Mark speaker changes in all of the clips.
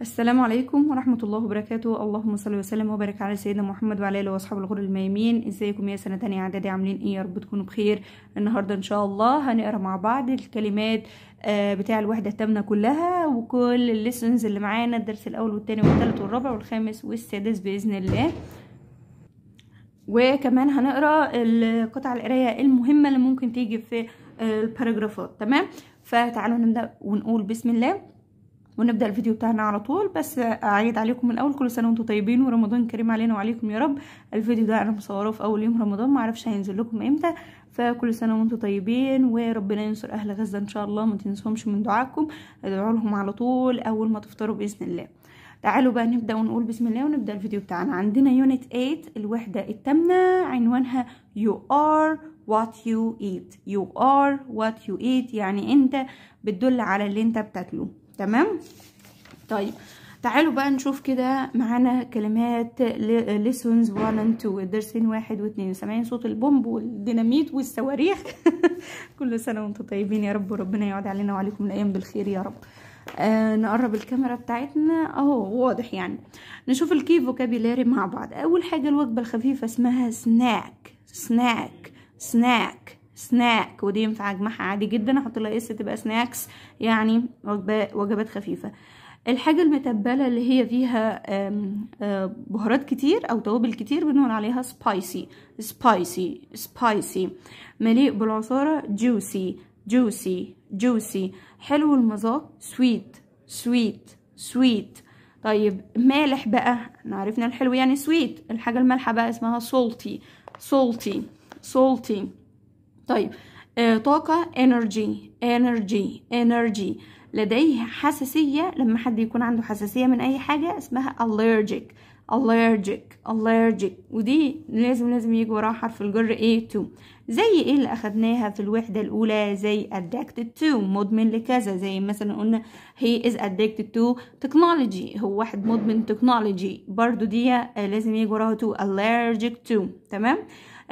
Speaker 1: السلام عليكم ورحمة الله وبركاته اللهم صل وسلم وبارك على سيدنا محمد وعلى آله وأصحاب الغر الميامين ازيكم يا سنة تانية إعدادي عاملين إيه يا رب تكونوا بخير النهاردة إن شاء الله هنقرا مع بعض الكلمات آه، بتاع الوحدة التامنة كلها وكل الليسنز اللي معانا الدرس الأول والتاني والتالت والرابع والخامس والسادس بإذن الله وكمان هنقرا القطع القراية المهمة اللي ممكن تيجي في آه، الباراجرافات تمام فتعالوا نبدأ ونقول بسم الله ونبدا الفيديو بتاعنا على طول بس اعيد عليكم من الاول كل سنه وانتم طيبين ورمضان كريم علينا وعليكم يا رب الفيديو ده انا مصوراه في اول يوم رمضان ما اعرفش هينزل لكم امتى فكل سنه وانتم طيبين وربنا ينصر اهل غزه ان شاء الله ما تنسوهمش من دعائكم ادعوا لهم على طول اول ما تفطروا باذن الله تعالوا بقى نبدا ونقول بسم الله ونبدا الفيديو بتاعنا عندنا يونت 8 الوحده الثامنه عنوانها يو ار what you eat you are what you eat يعني انت بتدل على اللي انت بتاكله تمام طيب تعالوا بقى نشوف كده معانا كلمات ليسونز 1 اند 2 درسين و2 سامعين صوت البومب والديناميت والصواريخ كل سنه وانتم طيبين يا رب وربنا يقعد علينا وعليكم الايام بالخير يا رب آه نقرب الكاميرا بتاعتنا اهو واضح يعني نشوف الكي فوكابيلاري مع بعض اول حاجه الوجبه الخفيفه اسمها سناك سناك سناك سناك ودي ينفع اجمعها عادي جدا احط لها اس تبقى سناكس يعني وجبات خفيفه الحاجة المتبلة اللي هي فيها آه، بهارات كتير أو توابل كتير بنقول عليها سبايسي سبايسي سبايسي مليء بالعصارة جوسي جوسي جوسي حلو المذاق سويت سويت سويت طيب مالح بقى احنا عرفنا الحلو يعني سويت الحاجة المالحة بقى اسمها سولتي سولتي سولتي طيب آه طاقة energy energy energy لديه حساسية لما حد يكون عنده حساسية من أي حاجة اسمها allergic allergic allergic ودي لازم لازم يجي وراها حرف الجر A2 زي ايه اللي اخدناها في الوحدة الاولى زي addicted to مدمن لكذا زي مثلا قلنا he is addicted to technology هو واحد مدمن تكنولوجي برضو دي آه، لازم يجي وراها to allergic to تمام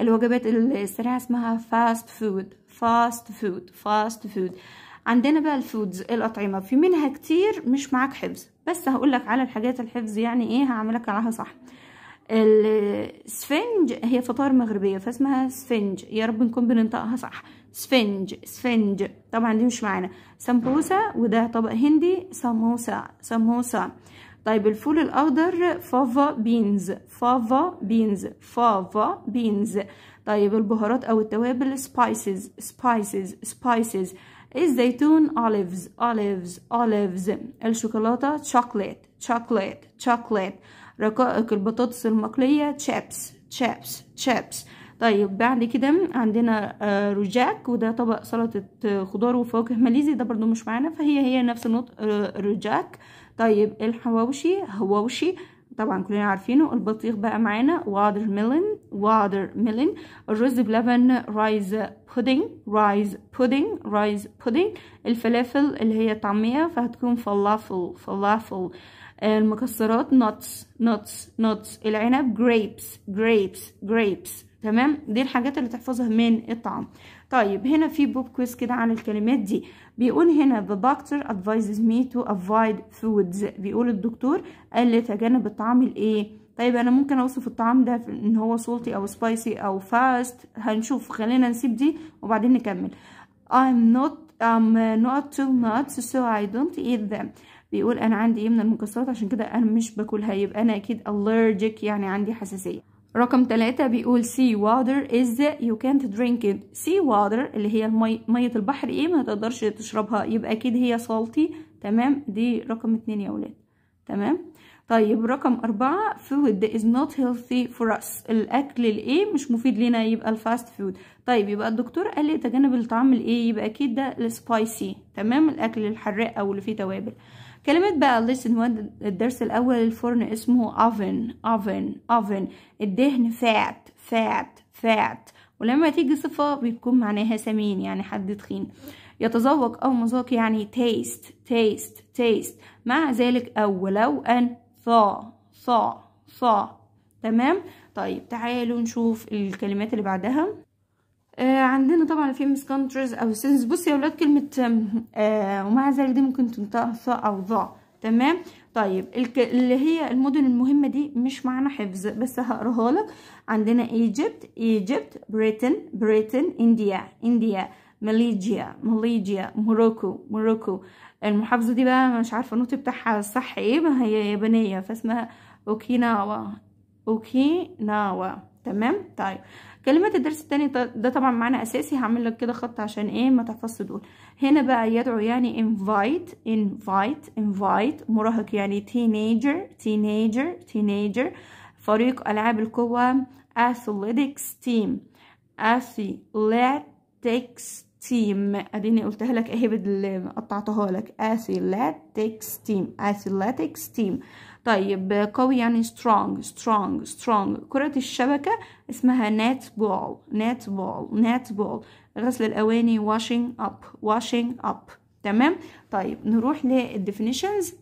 Speaker 1: الوجبات السريعه اسمها فاست فود فاست فود فاست فود عندنا بقى الفودز الاطعمه في منها كتير مش معاك حفظ بس هقولك على الحاجات الحفظ يعني ايه هعملك عليها صح السفنج هي فطار مغربيه فاسمها سفنج يا رب نكون بننطقها صح سفنج سفنج طبعا دي مش معانا سمبوسه وده طبق هندي سموسه سموسه طيب الفول الأخضر فافا بينز فافا بينز فافا بينز طيب البهارات أو التوابل سبايسز سبايسز سبايسز الزيتون أوليفز أوليفز أوليفز الشوكولاتة تشوكليت تشوكليت تشوكليت رقائق البطاطس المقلية تشيبس تشيبس تشيبس طيب بعد كده عندنا آه، روجاك وده طبق سلطة آه، خضار وفواكه ماليزي ده برضو مش معانا فهي هي نفس النطق آه، روجاك طيب الحواوشي هواوشي طبعا كلنا عارفينه البطيخ بقى معانا واتر ميلون واتر ميلون الرز بلبن رايز بودينج رايز بودينج رايز بودينج الفلافل اللي هي طعمية فهتكون فلافل فلافل المكسرات نوتس نوتس نوتس العنب جريبس جريبس جريبس تمام دي الحاجات اللي تحفظها من الطعام طيب هنا في بوب كويس كده عن الكلمات دي بيقول هنا the doctor advises me to avoid foods بيقول الدكتور قال لي تجنب الطعام الايه طيب انا ممكن اوصف الطعام ده ان هو سولتي او سبايسي او فاست هنشوف خلينا نسيب دي وبعدين نكمل I'm not I'm not too nuts so I don't eat them بيقول انا عندي ايه من المكسرات عشان كده انا مش باكلها يبقى انا اكيد allergic يعني عندي حساسيه رقم تلاتة بيقول sea water is you can't drink it sea water اللي هي مية البحر ايه ما تقدرش تشربها يبقى اكيد هي salty تمام دي رقم اتنين يا ولاد تمام طيب رقم أربعة food is not healthy for us الأكل الإيه مش مفيد لنا يبقى الفاست فود طيب يبقى الدكتور قال لي تجنب الطعام الإيه يبقى أكيد ده السبايسي تمام الأكل الحراق أو اللي فيه توابل كلمات بقى listen وان الدرس الاول الفرن اسمه oven oven oven الدهن فات فات فات ولما تيجي صفة بيكون معناها سمين يعني حد تخين يتذوق أو مذاق يعني تيست تيست تيست مع ذلك أو ولو أن ثا ثا ثا تمام طيب تعالوا نشوف الكلمات اللي بعدها آه عندنا طبعا في مس كونترز او سينز بصي يا اولاد كلمه آه ومع ذلك دي ممكن تنطق ث او ظ تمام طيب اللي هي المدن المهمه دي مش معنى حفظ بس هقراها لك عندنا ايجيبت ايجيبت بريتن بريتن انديا انديا ماليجيا ماليجيا موروكو موروكو المحافظه دي بقى مش عارفه النوت بتاعها صح ايه ما هي يابانيه فاسمها اوكيناوا اوكيناوا تمام طيب كلمات الدرس الثاني ده طبعا معنى اساسي هعمل لك كده خط عشان ايه ما تحفظش دول هنا بقى يدعو يعني invite invite invite مراهق يعني teenager teenager teenager فريق العاب القوى athletics team athletics تيم اديني قلتها لك اهي قطعتها لك اثلاتكس تيم اثلاتكس تيم طيب قوي يعني strong strong strong كرة الشبكة اسمها net ball net ball net ball غسل الأواني washing up washing up تمام طيب نروح للديفينيشنز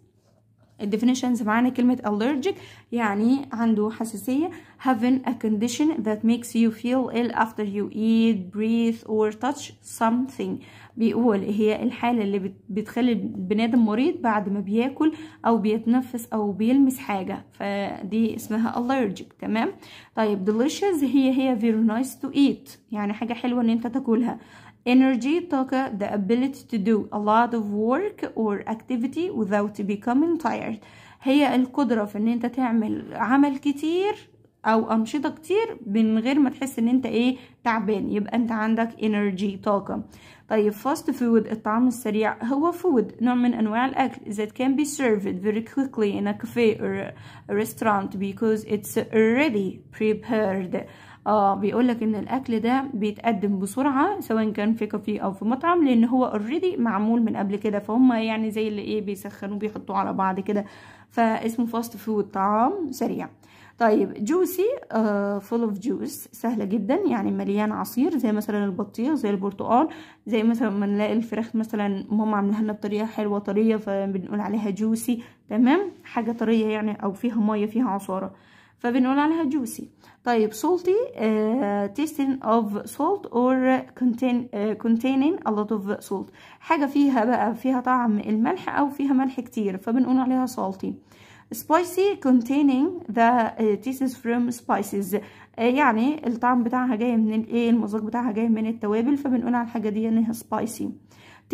Speaker 1: الديفينيشنز معانا كلمة allergic يعني عنده حساسية having a condition that makes you feel ill after you eat, breathe or touch something بيقول هي الحالة اللي بتخلي البني آدم مريض بعد ما بياكل أو بيتنفس أو بيلمس حاجة فدي اسمها allergic تمام طيب delicious هي هي very nice to eat يعني حاجة حلوة إن أنت تاكلها Energy talk the ability to do a lot of work or activity without becoming tired هي القدرة في ان انت تعمل عمل كتير او انشطة كتير من غير ما تحس ان انت ايه تعبان يبقى انت عندك energy طاقة طيب fast food الطعام السريع هو food نوع من انواع الاكل that can be served very quickly in a cafe or a restaurant because it's already prepared اه بيقول لك ان الاكل ده بيتقدم بسرعه سواء كان في كافيه او في مطعم لان هو اوريدي معمول من قبل كده فهم يعني زي اللي ايه بيسخنوه بيحطوه على بعض كده فاسمه فاست فود طعام سريع طيب جوسي فول اوف جوس سهله جدا يعني مليان عصير زي مثلا البطيخ زي البرتقال زي مثلا ما نلاقي الفراخ مثلا ماما عاملاها لنا بطريقه حلوه طريه فبنقول عليها جوسي تمام حاجه طريه يعني او فيها ميه فيها عصاره فبنقول عليها جوسي طيب salty uh, tasting of salt or contain, uh, containing a lot of salt حاجة فيها بقى فيها طعم الملح أو فيها ملح كتير فبنقول عليها salty spicy containing the tastes from spices يعني الطعم بتاعها جاي من الايه المذاق بتاعها جاي من التوابل فبنقول على الحاجة دي انها spicy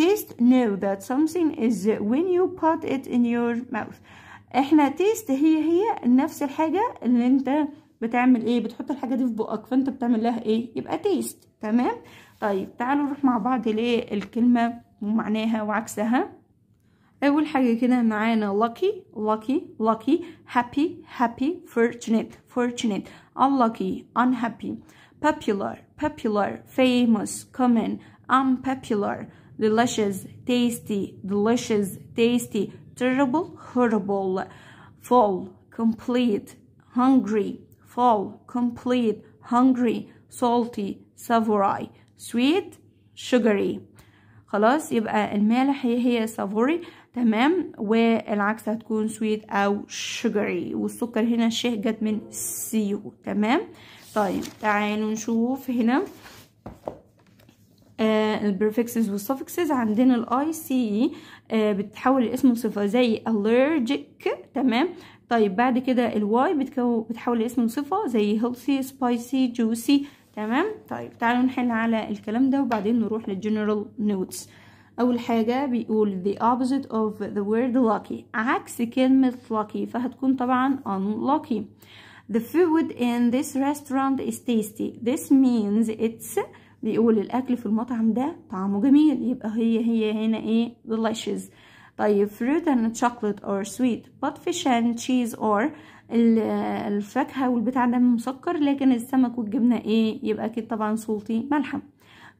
Speaker 1: taste know that something is when you put it in your mouth احنا taste هي هي نفس الحاجة اللي انت بتعمل ايه بتحط الحاجه دي في بقك فانت بتعمل لها ايه يبقى تيست تمام طيب تعالوا نروح مع بعض للكلمه ومعناها وعكسها اول حاجه كده معانا lucky lucky lucky happy happy fortunate fortunate unlucky unhappy popular popular famous common unpopular delicious tasty delicious tasty terrible horrible full complete hungry full, complete, hungry, salty, savory, sweet, sugary خلاص يبقى المالح هي هي savory تمام والعكس هتكون sweet أو sugary والسكر هنا شه جت من سيو تمام طيب تعالوا نشوف هنا آه، البرفكسز والسفكسز عندنا الاي e، آه، سي بتحول الاسم صفه زي allergic تمام طيب بعد كده الواي بتحول الاسم لصفه زي healthy spicy juicy تمام طيب تعالوا نحل على الكلام ده وبعدين نروح للجنرال نوتس اول حاجه بيقول the opposite of the word lucky عكس كلمه lucky فهتكون طبعا unlucky the food in this restaurant is tasty this means it's بيقول الاكل في المطعم ده طعمه جميل يبقى هي هي هنا ايه delicious طيب fruit and chocolate or sweet but fish and cheese or الفاكهة والبتاع ده مسكر لكن السمك والجبنة ايه يبقى اكيد طبعا سلطي ملحم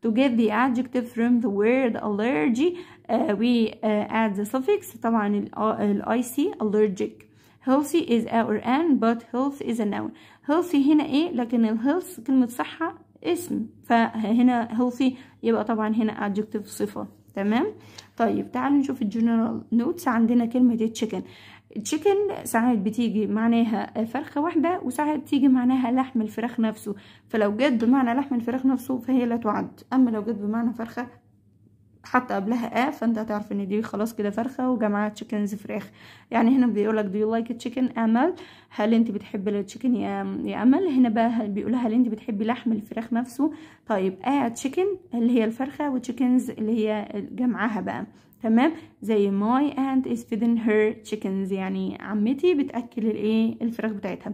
Speaker 1: to get the adjective from the word allergy uh, we uh, add the suffix طبعا ال IC allergic healthy is our an but health is a noun healthy هنا ايه لكن ال health كلمة صحة اسم فهنا healthy يبقى طبعا هنا adjective صفة تمام طيب تعالوا نشوف الجنرال نوتس عندنا كلمة تشيكن تشيكن ساعات بتيجي معناها فرخة واحدة وساعات بتيجي معناها لحم الفراخ نفسه فلو جت بمعنى لحم الفراخ نفسه فهي لا تعد أما لو جت بمعنى فرخة حتى قبلها ا آه، فانت هتعرف ان دي خلاص كده فرخه وجمعها تشيكنز فراخ يعني هنا بيقول لك دو يو لايك تشيكن امل هل انت بتحبي التشيكن يا يا امل هنا بقى بيقول هل انت بتحبي لحم الفراخ نفسه طيب ا آه، تشيكن اللي هي الفرخه وتشيكنز اللي هي جمعها بقى تمام زي ماي aunt is feeding her chickens يعني عمتي بتاكل الايه الفراخ بتاعتها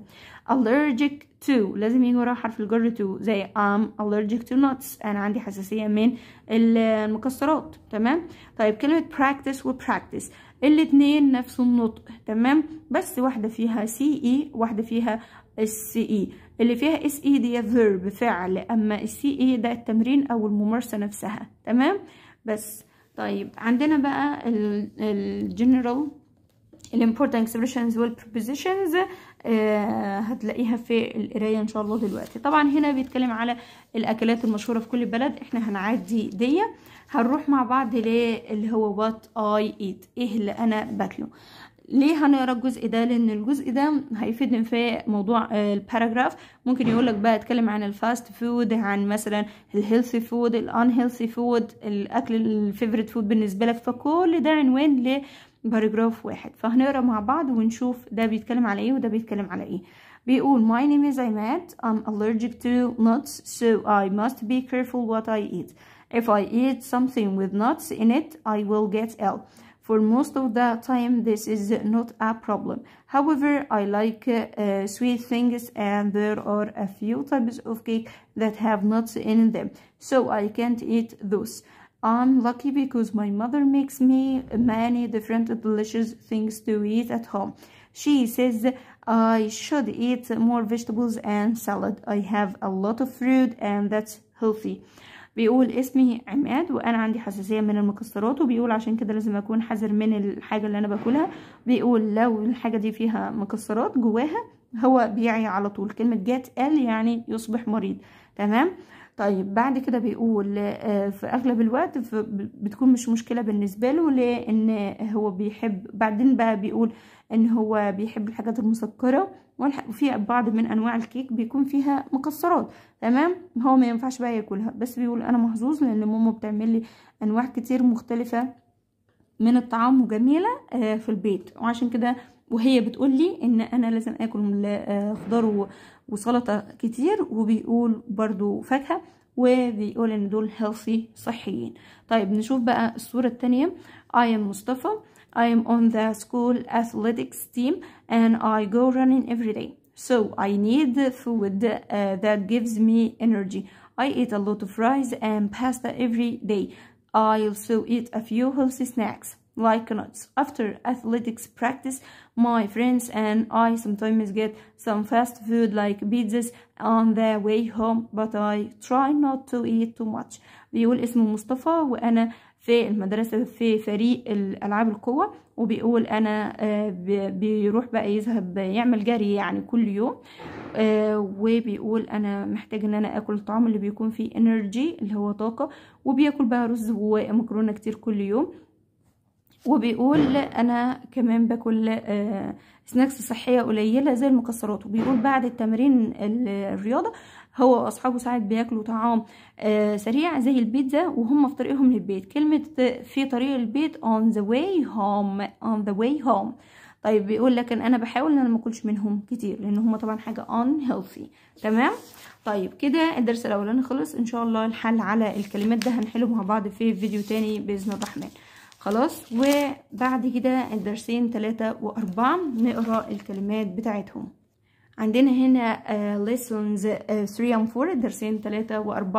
Speaker 1: allergic to لازم يجي وراها حرف الجر to زي I'm allergic to nuts انا عندي حساسيه من المكسرات تمام طيب كلمه practice و practice الاتنين نفس النطق تمام بس واحده فيها سي اي e، واحده فيها السي اي e. اللي فيها اس اي e دي verb فعل اما السي اي ده التمرين او الممارسه نفسها تمام بس طيب عندنا بقى الجنرال الامبورتنت expressions والبربوزيشنز آه هتلاقيها في القرايه ان شاء الله دلوقتي طبعا هنا بيتكلم على الاكلات المشهوره في كل بلد احنا هنعدي دي هنروح مع بعض اللي هو وات اي ايت ايه اللي انا باكله ليه هنقرا الجزء ده لان الجزء ده هيفيدنا في موضوع آه، الباراجراف ممكن يقول لك بقى اتكلم عن الفاست فود عن مثلا الهيلثي فود الان هيلثي فود الاكل الفيفوريت فود بالنسبه لك فكل ده عنوان لباراجراف واحد فهنقرا مع بعض ونشوف ده بيتكلم على ايه وده بيتكلم على ايه بيقول my name is Ahmed I'm allergic to nuts so I must be careful what I eat if I eat something with nuts in it I will get ill For most of the time, this is not a problem. However, I like uh, sweet things and there are a few types of cake that have nuts in them, so I can't eat those. I'm lucky because my mother makes me many different delicious things to eat at home. She says I should eat more vegetables and salad. I have a lot of fruit and that's healthy. بيقول اسمي عماد وانا عندي حساسيه من المكسرات وبيقول عشان كده لازم اكون حذر من الحاجه اللي انا باكلها بيقول لو الحاجه دي فيها مكسرات جواها هو بيعي على طول كلمه جات قال يعني يصبح مريض تمام طيب بعد كده بيقول آه، في اغلب الوقت بتكون مش مشكله بالنسبه له لان هو بيحب بعدين بقى بيقول ان هو بيحب الحاجات المسكره وفي بعض من انواع الكيك بيكون فيها مكسرات تمام هو ما ينفعش بقى ياكلها بس بيقول انا محظوظ لان ماما بتعمل لي انواع كتير مختلفه من الطعام وجميله آه، في البيت وعشان كده وهي بتقول لي ان انا لازم اكل آه، خضار وسلطة كتير وبيقول برضو فاكهة وبيقول ان دول healthy صحيين طيب نشوف بقى الصورة التانية I am مصطفى I am on the school athletics team and I go running every day so I need food uh, that gives me energy I eat a lot of rice and pasta every day I also eat a few healthy snacks like not After athletics practice, my friends and I sometimes get some fast food like pizzas on the way home, but I try not to eat too much. بيقول اسمه مصطفى وأنا في المدرسة في فريق الألعاب القوة وبيقول أنا آه، بيروح بقى يذهب يعمل جري يعني كل يوم آه، وبيقول أنا محتاج إن أنا آكل الطعام اللي بيكون فيه انرجي اللي هو طاقة وبياكل بقى رز ومكرونة كتير كل يوم وبيقول انا كمان باكل سناكس آه، صحيه قليله زي المكسرات وبيقول بعد التمرين الرياضه هو واصحابه ساعات بياكلوا طعام آه، سريع زي البيتزا وهم في طريقهم للبيت كلمه في طريق البيت on the way home on the way home طيب بيقول لكن انا بحاول ان انا ما اكلش منهم كتير لان هم طبعا حاجه ان هيلثي تمام طيب كده الدرس الاولاني خلص ان شاء الله الحل على الكلمات ده هنحله مع بعض في فيديو تاني باذن الرحمن خلاص وبعد كده الدرسين تلاتة وأربعة نقرأ الكلمات بتاعتهم عندنا هنا آه, lessons 3 آه, and 4 الدرسين 3 و4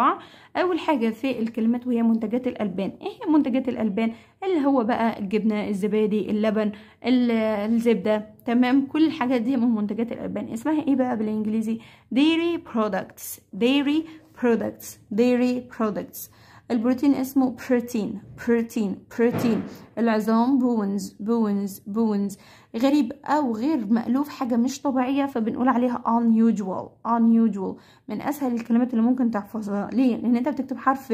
Speaker 1: اول حاجه في الكلمات وهي منتجات الالبان ايه هي منتجات الالبان اللي هو بقى الجبنه الزبادي اللبن الزبده تمام كل الحاجات دي من منتجات الالبان اسمها ايه بقى بالانجليزي dairy products dairy products dairy products البروتين اسمه بروتين بروتين بروتين العظام بونز بونز بونز غريب او غير مألوف حاجة مش طبيعية فبنقول عليها unusual unusual من اسهل الكلمات اللي ممكن تحفظها ليه لان انت بتكتب حرف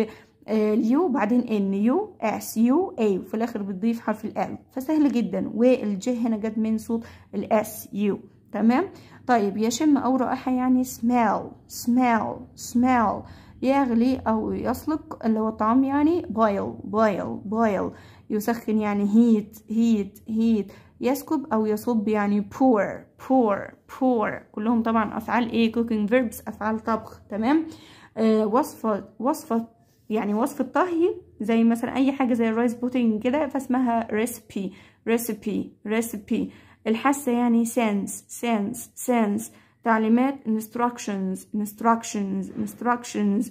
Speaker 1: آه، اليو بعدين ان يو اس يو اي وفي الاخر بتضيف حرف ال فسهل جدا والج هنا جت من صوت الاس يو تمام طيب يشم او رائحه يعني سمال سمال سمال يغلي أو يسلق اللي هو الطعام يعني بايل بايل بايل يسخن يعني هيت هيت هيت يسكب أو يصب يعني pour pour pour كلهم طبعا أفعال إيه cooking verbs أفعال طبخ تمام آه وصفة وصفة يعني وصفة طهي زي مثلا أي حاجة زي الرايس بوتينج كده فاسمها recipe recipe recipe الحاسة يعني sense sense sense تعليمات instructions instructions instructions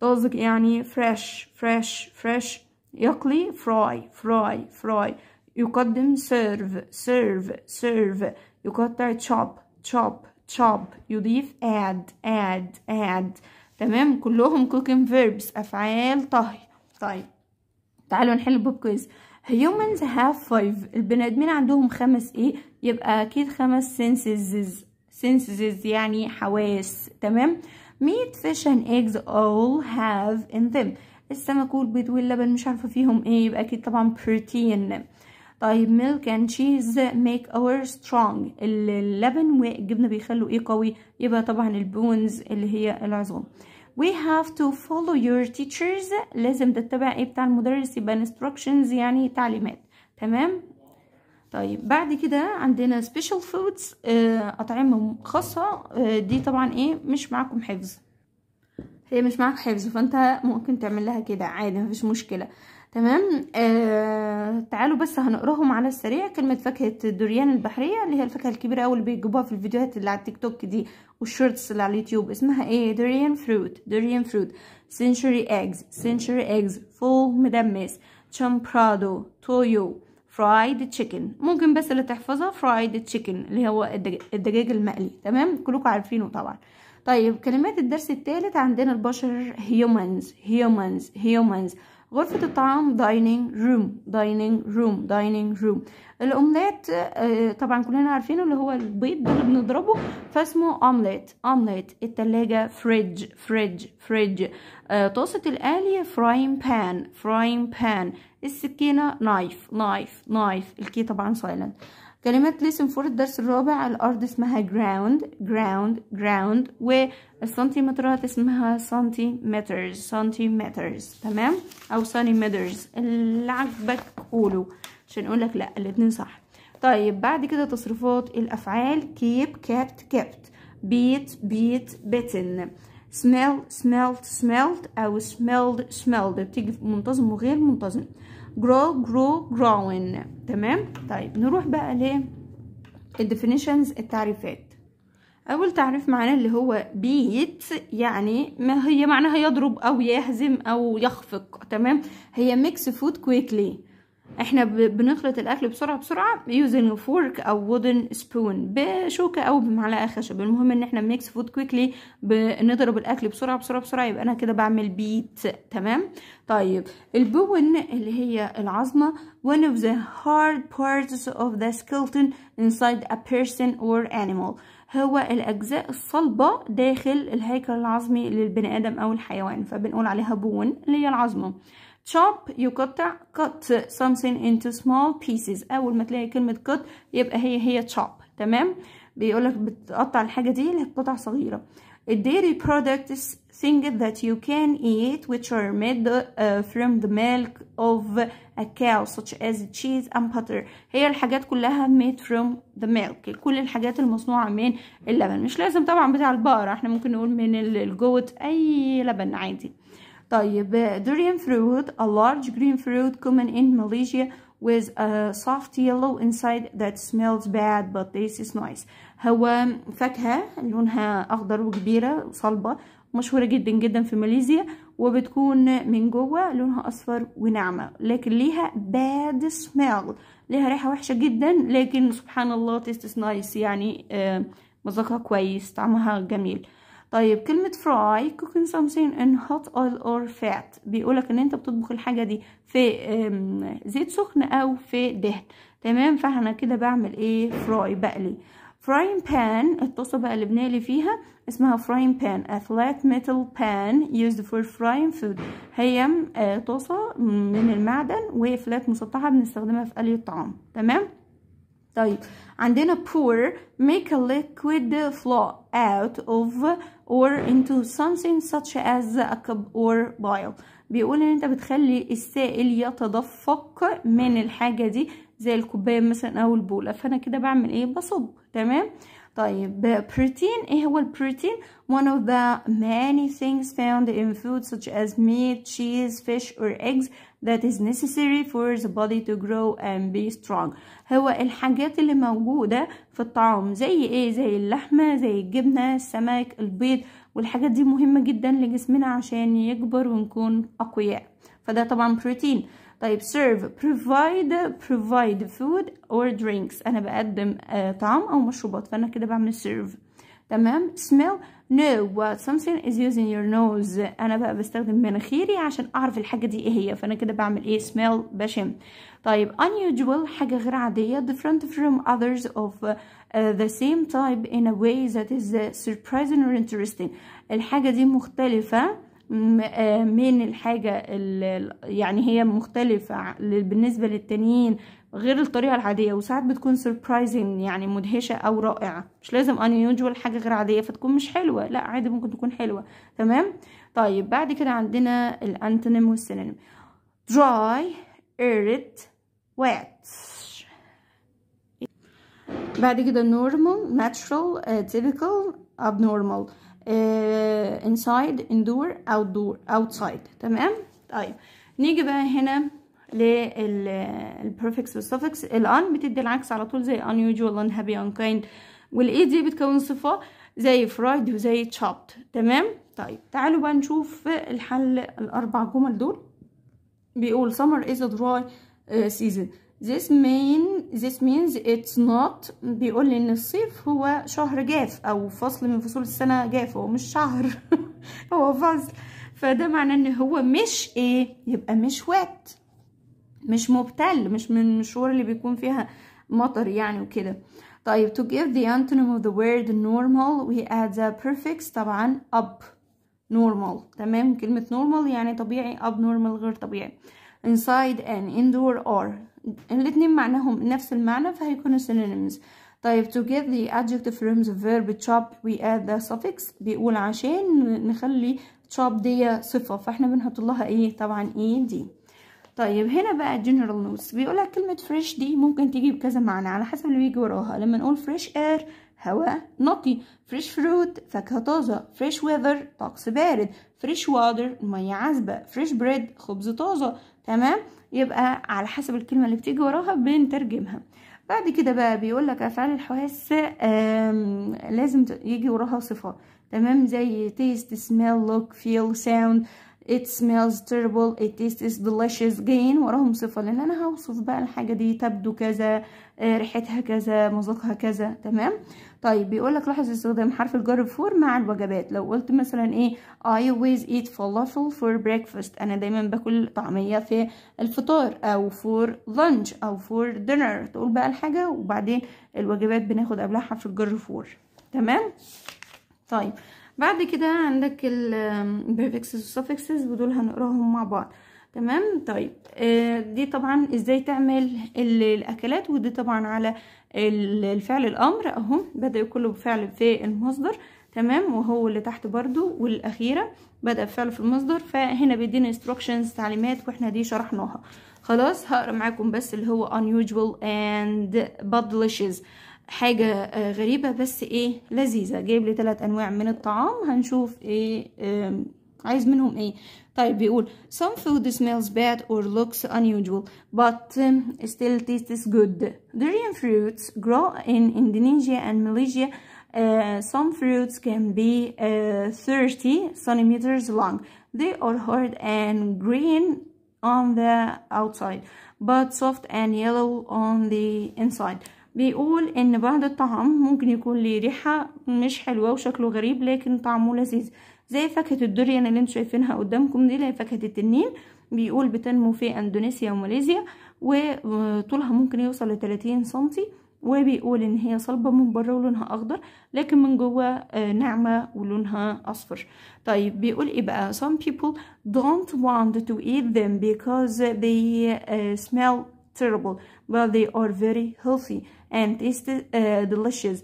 Speaker 1: طازج يعني fresh fresh fresh يقلي fry fry fry يقدم serve serve serve يقطع chop chop chop يضيف add add add تمام كلهم cooking verbs أفعال طهي طيب تعالوا نحل بوب كويز humans have five البني آدمين عندهم خمس ايه يبقى أكيد خمس senses senses يعني حواس تمام meat fish and eggs all have in them السمك والبيض واللبن مش عارفه فيهم ايه يبقى اكيد طبعا بروتين طيب milk and cheese make our strong اللبن والجبنه بيخلوا ايه قوي يبقى طبعا البونز اللي هي العظام we have to follow your teachers لازم تتبع ايه بتاع المدرس يبقى instructions يعني تعليمات تمام طيب بعد كده عندنا سبيشال آه، فودز اطعمه خاصه آه، دي طبعا ايه مش معاكم حفظ هي مش معاك حفظ فانت ممكن تعمل لها كده عادي مفيش مشكله تمام آه تعالوا بس هنقراهم على السريع كلمه فاكهه الدوريان البحريه اللي هي الفاكهه الكبيره اول اللي بيجيبوها في الفيديوهات اللي على التيك توك دي والشورتس اللي على اليوتيوب اسمها ايه دوريان فروت دوريان فروت سنشري ايجز سنشري ايجز فول مدمس تشامبرادو تويو فرايد تشيكن ممكن بس اللي تحفظها فرايد تشيكن اللي هو الدجاج المقلي تمام كلكم عارفينه طبعا طيب كلمات الدرس الثالث عندنا البشر هيومنز هيومنز هيومنز غرفة الطعام دايننج روم دايننج روم دايننج روم الأومليت آه، طبعا كلنا عارفينه اللي هو البيض ده اللي بنضربه فاسمه أومليت أومليت التلاجة فريج فريج فريج طاسة القلي فراين بان فراين بان السكينة نايف نايف نايف الكي طبعا سايلنت كلمات listen for الدرس الرابع الأرض اسمها ground ground ground والسنتيمترات اسمها centimeters centimeters تمام أو centimeters اللي عجبك قوله عشان لك لأ الاتنين صح طيب بعد كده تصرفات الأفعال keep kept kept beat beat beaten smell smelled smelled أو smelled smelled بتيجي منتظم وغير منتظم grow grow growing تمام طيب نروح بقى ل الديفينيشنز التعريفات اول تعريف معنا اللي هو بيت يعني ما هي معناها يضرب او يهزم او يخفق تمام هي ميكس فود كويكلي احنا بنخلط الاكل بسرعه بسرعه using fork او wooden spoon بشوكه او بمعلقه خشب المهم ان احنا بنكس فود كويكلي بنضرب الاكل بسرعه بسرعه بسرعه يبقى انا كده بعمل بيت تمام طيب البون اللي هي العظمه one of the hard parts of the skeleton inside a person or animal هو الأجزاء الصلبة داخل الهيكل العظمي للبني آدم أو الحيوان فبنقول عليها بون اللي هي العظمة chop يقطع cut something into small pieces اول ما تلاقي كلمه cut يبقى هي هي chop تمام بيقولك بتقطع الحاجه دي لقطع صغيره A dairy product is thing that you can eat which are made uh, from the milk of a cow such as cheese and butter هي الحاجات كلها made from the milk كل الحاجات المصنوعة من اللبن مش لازم طبعا بتاع البقرة احنا ممكن نقول من الجوت اي لبن عادي طيب durian fruit a large green fruit common in Malaysia with a soft yellow inside that smells bad but tastes nice هو فاكهة لونها أخضر وكبيرة وصلبة مشهورة جدا جدا في ماليزيا وبتكون من جوه لونها أصفر وناعمة لكن ليها bad smell ليها ريحة وحشة جدا لكن سبحان الله tastes nice يعني آه، مذاقها كويس طعمها جميل طيب كلمة فراي cooking something in hot oil or fat بيقولك ان انت بتطبخ الحاجة دي في زيت سخن او في دهن تمام فاحنا كده بعمل ايه فراي بقلي فراين بان الطاسة بقى اللي بنقلي فيها اسمها فراين بان a flat metal pan used for frying food هي آه، طاسة من المعدن فلات مسطحة بنستخدمها في قلي الطعام تمام طيب عندنا pour make a liquid flow out of or into something such as a cup or bile بيقول ان انت بتخلي السائل يتدفق من الحاجة دي زي الكوباية مثلا او البولة فانا كده بعمل ايه بصب تمام طيب بروتين ايه هو البروتين one of the many things found in food such as meat cheese fish or eggs that is necessary for the body to grow and be strong هو الحاجات اللي موجودة في الطعام زي ايه زي اللحمة زي الجبنة السمك البيض والحاجات دي مهمة جدا لجسمنا عشان يكبر ونكون أقوياء فده طبعا بروتين طيب serve provide provide food or drinks انا بقدم آه، طعام او مشروبات فانا كده بعمل serve تمام smell no what something is using your nose انا بقى بستخدم مناخيري عشان اعرف الحاجه دي ايه هي فانا كده بعمل ايه smell بشم طيب unusual حاجه غير عاديه different from others of uh, the same type in a way that is uh, surprising or interesting الحاجه دي مختلفه آه، من الحاجة يعني هي مختلفة بالنسبة للتانيين غير الطريقة العادية وساعات بتكون سربرايزنج يعني مدهشة أو رائعة مش لازم ان يوجوال حاجة غير عادية فتكون مش حلوة لا عادي ممكن تكون حلوة تمام طيب بعد كده عندنا الأنتونيم والسينونيم dry arid wet بعد كده normal natural uh, typical abnormal uh, inside indoor outdoor outside تمام طيب نيجي بقى هنا للبريفكس والسفكس الان بتدي العكس على طول زي unusual unhappy unkind والاي دي بتكون صفه زي فرايد وزي chopped تمام طيب تعالوا بقى نشوف الحل الاربع جمل دول بيقول summer is a dry آه، season this mean this means it's not بيقول لي ان الصيف هو شهر جاف او فصل من فصول السنه جاف هو مش شهر هو فصل فده معناه ان هو مش ايه يبقى مش wet مش مبتل مش من الشهور اللي بيكون فيها مطر يعني وكده طيب to give the antonym of the word normal we add the prefix طبعا up normal تمام كلمة normal يعني طبيعي abnormal غير طبيعي inside and indoor or الاتنين معناهم نفس المعنى فهيكونوا synonyms طيب to give the adjective from the verb chop we add the suffix بيقول عشان نخلي chop دي صفة فاحنا بنحط لها ايه طبعا ايه e، دي طيب هنا بقى جنرال نوتس بيقولك كلمة فريش دي ممكن تيجي بكذا معنى على حسب اللي بيجي وراها لما نقول فريش اير هواء نقي فريش فروت فاكهة طازة فريش ويذر طقس بارد فريش واتر مية عذبة فريش بريد خبز طازة تمام يبقى على حسب الكلمة اللي بتيجي وراها بنترجمها بعد كده بقى بيقول لك افعال الحواس لازم يجي وراها صفه تمام زي تيست سميل لوك فيل ساوند it smells terrible it tastes delicious again وراهم صفة لان انا هوصف بقى الحاجة دي تبدو كذا آه، ريحتها كذا مذاقها كذا تمام طيب بيقولك لاحظ استخدام حرف الجر فور مع الوجبات لو قلت مثلا ايه I always eat falafel for breakfast انا دايما باكل طعمية في الفطار او for lunch او for dinner تقول بقى الحاجة وبعدين الوجبات بناخد قبلها حرف الجر فور تمام طيب بعد كده عندك و والسفكسز ودول هنقراهم مع بعض تمام طيب آه، دي طبعا ازاي تعمل الاكلات ودي طبعا على الفعل الامر اهو بدا كله بفعل في المصدر تمام وهو اللي تحت برضو والاخيره بدا بفعل في المصدر فهنا بيدينا instructions تعليمات واحنا دي شرحناها خلاص هقرا معاكم بس اللي هو unusual and bad حاجة غريبة بس ايه لذيذة جايب لي ثلاث انواع من الطعام هنشوف ايه عايز منهم ايه طيب بيقول some food smells bad or looks unusual but still tastes good durian fruits grow in Indonesia and Malaysia uh, some fruits can be uh, 30 centimeters long they are hard and green on the outside but soft and yellow on the inside بيقول ان بعض الطعام ممكن يكون ليه ريحه مش حلوه وشكله غريب لكن طعمه لذيذ زي فاكهه الدوريان اللي انتم شايفينها قدامكم دي اللي هي فاكهه التنين بيقول بتنمو في اندونيسيا وماليزيا وطولها ممكن يوصل ل 30 سنتي وبيقول ان هي صلبه من بره ولونها اخضر لكن من جوه آه، ناعمه ولونها اصفر طيب بيقول ايه بقى some people don't want to eat them because they آه، smell terrible but they are very healthy and taste uh, delicious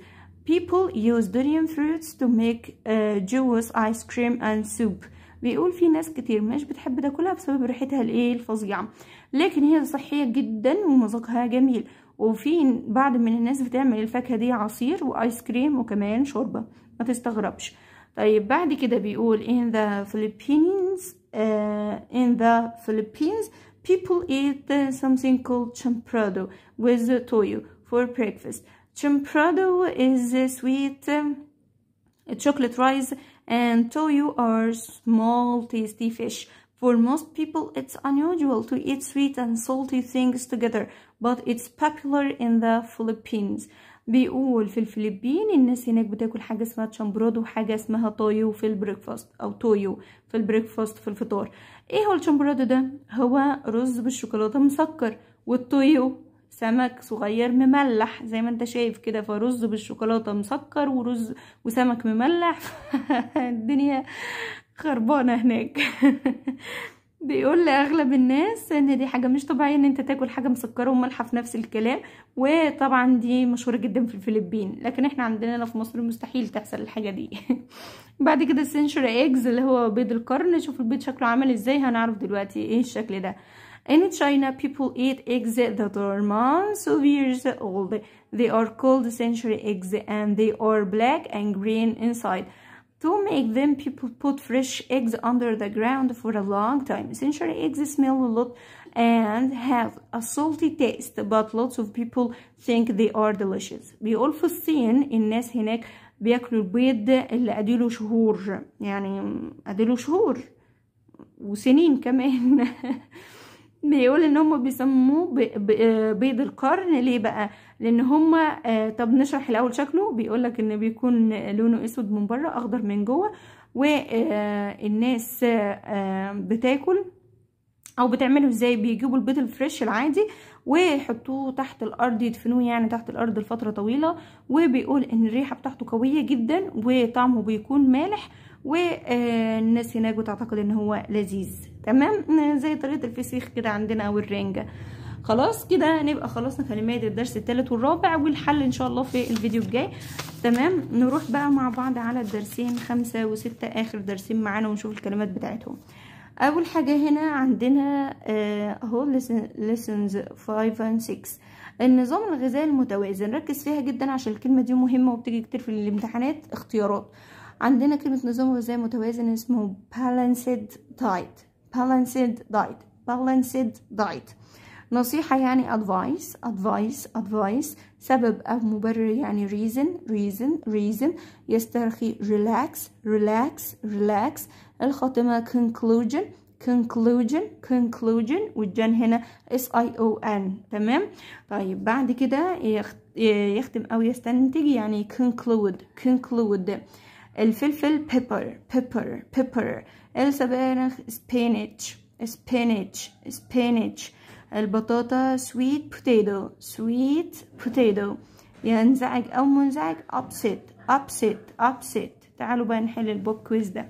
Speaker 1: people use durian fruits to make uh, juice ice cream and soup بيقول في ناس كتير مش بتحب تاكلها بسبب ريحتها الايه الفظيعه لكن هي صحيه جدا ومذاقها جميل وفي بعض من الناس بتعمل الفاكهه دي عصير وايس كريم وكمان شوربه ما تستغربش طيب بعد كده بيقول in the Philippines uh, in the Philippines People eat uh, something called champrado with uh, toyo for breakfast. Champrado is uh, sweet um, chocolate rice and toyo are small tasty fish. For most people, it's unusual to eat sweet and salty things together, but it's popular in the Philippines. بيقول في الفلبين الناس هناك بتاكل حاجه اسمها تشامبرادو وحاجه اسمها تويو في البريكفاست او تويو في البريكفاست في الفطار ايه هو التشامبرادو ده هو رز بالشوكولاته مسكر والتويو سمك صغير مملح زي ما انت شايف كده فرز بالشوكولاته مسكر ورز وسمك مملح الدنيا خربانه هناك بيقول لاغلب الناس ان دي حاجه مش طبيعيه ان انت تاكل حاجه مسكره وملحه في نفس الكلام وطبعا دي مشهوره جدا في الفلبين لكن احنا عندنا هنا في مصر مستحيل تحصل الحاجه دي بعد كده السنشوري ايجز اللي هو بيض القرن شوف البيض شكله عامل ازاي هنعرف دلوقتي ايه الشكل ده In China, people eat eggs that are months of years old. They are called century eggs and they are black and green inside. To make them, people put fresh eggs under the ground for a long time. essentially eggs smell a lot and have a salty taste, but lots of people think they are delicious. We بالفسطين الناس هناك بياكلوا البيض اللي أديله شهور يعني أديله شهور وسنين كمان بيقول ان هم بيسموه آه، بيض القرن ليه بقى لان هم آه، طب نشرح الاول شكله بيقول لك ان بيكون لونه اسود من بره اخضر من جوه والناس آه، بتاكل او بتعمله ازاي بيجيبوا البيض الفريش العادي ويحطوه تحت الارض يدفنوه يعني تحت الارض لفتره طويله وبيقول ان الريحه بتاعته قويه جدا وطعمه بيكون مالح والناس هناك بتعتقد ان هو لذيذ تمام زي طريقه الفسيخ كده عندنا او الرنجه خلاص كده نبقى خلصنا كلمات الدرس الثالث والرابع والحل ان شاء الله في الفيديو الجاي تمام نروح بقى مع بعض على الدرسين خمسة وستة اخر درسين معانا ونشوف الكلمات بتاعتهم اول حاجة هنا عندنا آه، اهو lessons 5 and 6 النظام الغذائي المتوازن ركز فيها جدا عشان الكلمة دي مهمة وبتجي كتير في الامتحانات اختيارات عندنا كلمة نظام غذائي متوازن اسمه balanced diet balanced diet balanced diet نصيحة يعني advice advice advice سبب أو مبرر يعني reason reason reason يسترخي relax relax relax الخاتمة conclusion conclusion conclusion والجن هنا s i o n تمام طيب بعد كده يختم أو يستنتج يعني conclude conclude الفلفل بيبر بيبر بيبر السبانخ سبينيتش سبينيتش سبينيتش البطاطا سويت بوتيدو سويت بوتيدو ينزعج او منزعج upset upset upset تعالوا بقى نحل البوك كويز ده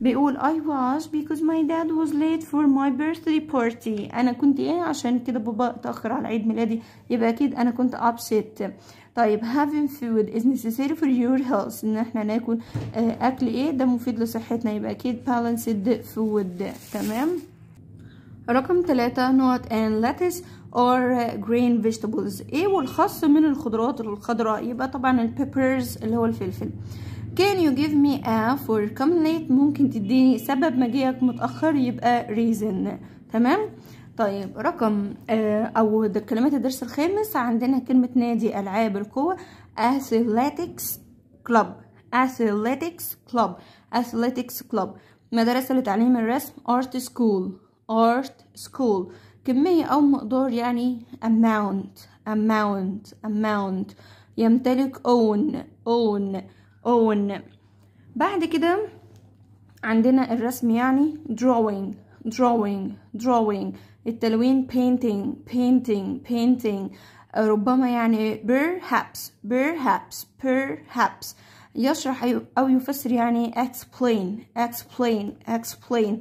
Speaker 1: بيقول I was because my dad was late for my birthday party أنا كنت إيه عشان كده بابا اتأخر على عيد ميلادي يبقى أكيد أنا كنت upset طيب having food is necessary for your health ان احنا ناكل آه، اكل ايه ده مفيد لصحتنا يبقى اكيد balanced food تمام رقم ثلاثة نوت and lettuce or green vegetables ايه والخاص من الخضروات الخضراء يبقى طبعا البيبرز اللي هو الفلفل can you give me a for coming late ممكن تديني سبب مجيئك متأخر يبقى reason تمام طيب رقم او كلمات الدرس الخامس عندنا كلمة نادي ألعاب القوة athletics club athletics club athletics club مدرسة لتعليم الرسم art school art school كمية أو مقدار يعني amount amount amount يمتلك own own own بعد كده عندنا الرسم يعني drawing drawing drawing التلوين painting painting painting ربما يعني perhaps perhaps perhaps يشرح أو يفسر يعني explain explain explain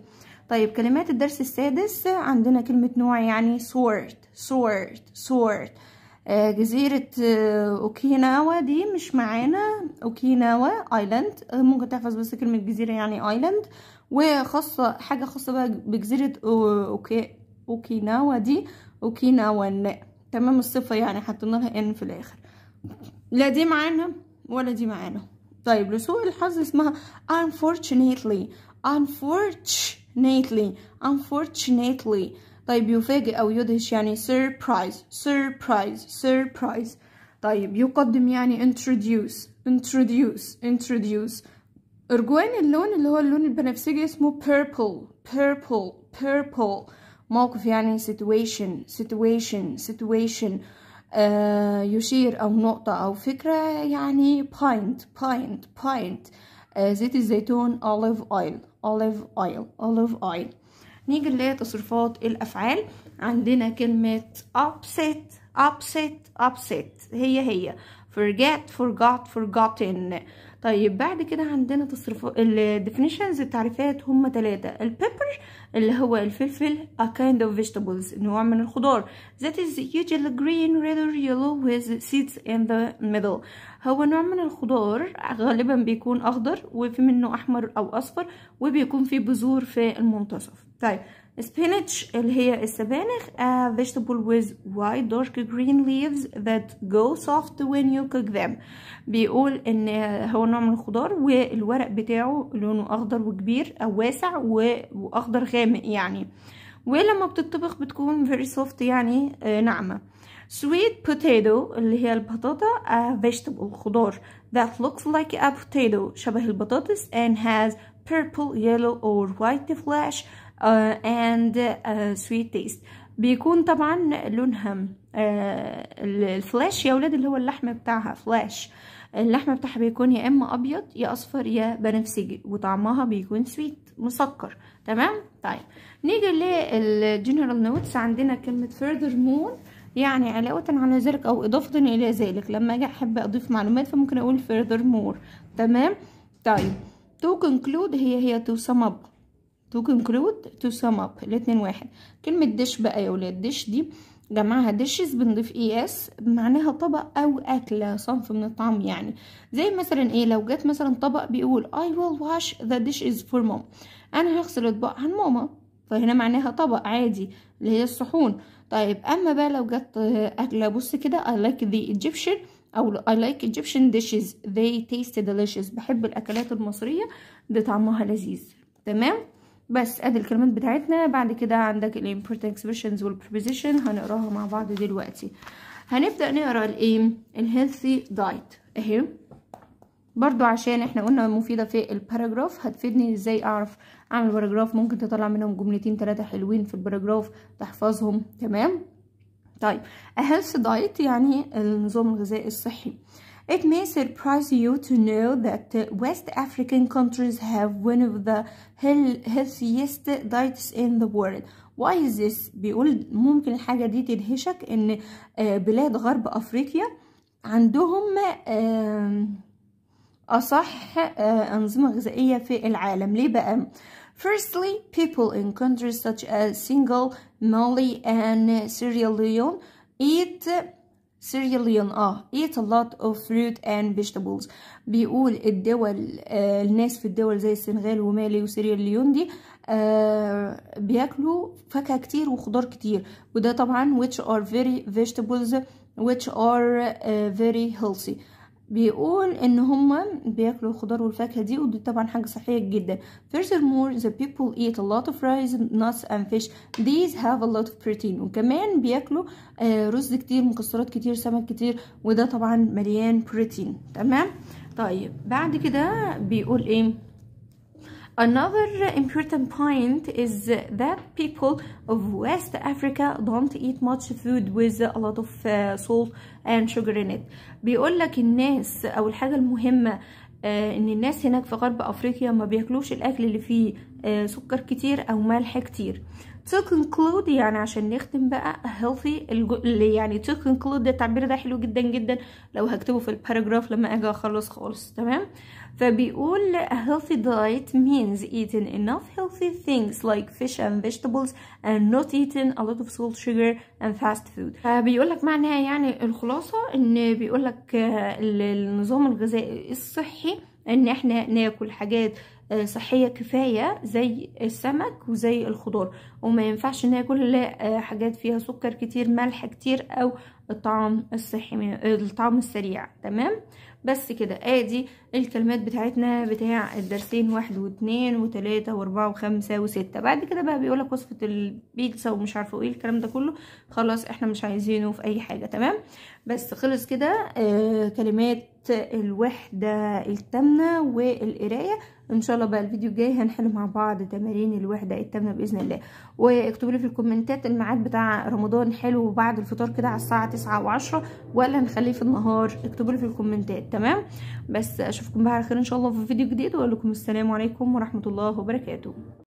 Speaker 1: طيب كلمات الدرس السادس عندنا كلمة نوع يعني sword sword sword آه، جزيرة آه، أوكيناوا دي مش معانا أوكيناوا ايلاند آه، ممكن تحفظ بس كلمة جزيرة يعني ايلاند وخاصة حاجة خاصة بقى بجزيرة أوكي اوكيناوا دي ن تمام الصفه يعني حطينا لها ان في الاخر لا دي معانا ولا دي معانا طيب لسوء الحظ اسمها unfortunately unfortunately unfortunately طيب يفاجئ او يدهش يعني surprise surprise surprise طيب يقدم يعني introduce introduce introduce ارجوان اللون اللي هو اللون البنفسجي اسمه purple purple purple موقف يعني situation situation situation آه يشير أو نقطة أو فكرة يعني point point point آه زيت الزيتون olive oil olive oil olive oil نيجي لتصرفات الأفعال عندنا كلمة upset upset upset هي هي forget forgot forgotten طيب بعد كده عندنا تصريفات الديفينيشنز التعريفات هم ثلاثة البيبر اللي هو الفلفل a kind of vegetables نوع من الخضار that is usually green red or yellow with seeds in the middle هو نوع من الخضار غالبا بيكون أخضر وفي منه أحمر أو أصفر وبيكون فيه بذور في المنتصف طيب spinach اللي هي السبانخ a vegetable with white dark green leaves that go soft when you cook them بيقول ان هو نوع من الخضار والورق بتاعه لونه اخضر وكبير او واسع واخضر غامق يعني ولما بتطبخ بتكون very soft يعني ناعمه sweet potato اللي هي البطاطا a vegetable خضار that looks like a potato شبه البطاطس and has purple yellow or white flesh آه، and آه، sweet taste بيكون طبعا لونها آه، الفلاش يا ولاد اللي هو اللحم بتاعها فلاش اللحمه بتاعها بيكون يا اما ابيض يا اصفر يا بنفسجي وطعمها بيكون سويت مسكر تمام طيب نيجي للجنرال نوتس عندنا كلمه مور يعني علاوة على ذلك أو إضافة إلى ذلك لما أجي أحب أضيف معلومات فممكن أقول مور تمام طيب تو كونكلود هي هي تو سم اب تو conclude تو sum up الاتنين واحد كلمة دش بقى يا ولاد دش دي جمعها دشز بنضيف اي e اس معناها طبق او اكلة صنف من الطعام يعني زي مثلا ايه لو جت مثلا طبق بيقول I will wash the dishes for mom انا هغسل اطباق عن ماما فهنا معناها طبق عادي اللي هي الصحون طيب اما بقى لو جت اكلة بص كده I like the Egyptian او I like Egyptian dishes they taste delicious بحب الاكلات المصرية دي طعمها لذيذ تمام بس ادي الكلمات بتاعتنا بعد كده عندك الامبورتنت اكسبريشنز والبريبوزيشن هنقراها مع بعض دلوقتي هنبدا نقرا الايه الهيلثي دايت اهي برضو عشان احنا قلنا مفيده في الباراجراف هتفيدني ازاي اعرف اعمل باراجراف ممكن تطلع منهم جملتين ثلاثه حلوين في الباراجراف تحفظهم تمام طيب a دايت diet يعني النظام الغذائي الصحي It may surprise you to know that uh, West African countries have one of the healthiest diets in the world. Why is this? بيقول ممكن الحاجة دي تدهشك إن بلاد غرب أفريقيا عندهم أصح أنظمة غذائية في العالم ليه بقى؟ Firstly, people in countries such as Senegal, Mali and Sierra Leone eat سيريليون اه ايت a lot of اند and vegetables بيقول الدول آه الناس في الدول زي السنغال ومالي وسيريليون دي آه بياكلوا فاكهه كتير وخضار كتير وده طبعا which are very vegetables which are uh, very healthy بيقول ان هما بياكلوا الخضار والفاكهه دي ودي طبعا حاجه صحيه جدا furthermore the people eat a lot of rice nuts and fish these have a lot of protein وكمان بياكلوا آه رز كتير مكسرات كتير سمك كتير وده طبعا مليان بروتين تمام طيب بعد كده بيقول ايه Another important point is that people of West Africa don't eat much food with a lot of uh, salt and sugar in it بيقول لك الناس او الحاجة المهمة آه، ان الناس هناك في غرب افريقيا ما بياكلوش الاكل اللي فيه آه، سكر كتير او ملح كتير to conclude يعني عشان نختم بقى healthy يعني to conclude ده التعبير ده حلو جدا جدا لو هكتبه في الباراجراف لما اجي اخلص خالص تمام فبيقول a healthy diet means eating enough healthy things like fish and vegetables and not eating a lot of salt sugar and fast food فبيقول لك معناها يعني الخلاصة ان بيقول لك النظام الغذائي الصحي ان احنا ناكل حاجات آه، صحية كفاية زي السمك وزي الخضار وما ينفعش ناكل آه، حاجات فيها سكر كتير ملح كتير او الطعام الصحي الطعام السريع تمام بس كده ادي الكلمات بتاعتنا بتاع الدرسين واحد واتنين وتلاتة واربعة وخمسة وستة بعد كده بقى بيقولك وصفة البيتزا ومش عارفة ايه الكلام ده كله خلاص احنا مش عايزينه في اي حاجة تمام بس خلص كده آه كلمات الوحدة التامنة والقراية ان شاء الله بقى الفيديو الجاي هنحل مع بعض تمارين الوحده التامنه باذن الله واكتبوا لي في الكومنتات الميعاد بتاع رمضان حلو بعد الفطار كده على الساعه 9 و10 ولا هنخليه في النهار اكتبوا لي في الكومنتات تمام بس اشوفكم بقى على خير ان شاء الله في فيديو جديد واقول لكم السلام عليكم ورحمه الله وبركاته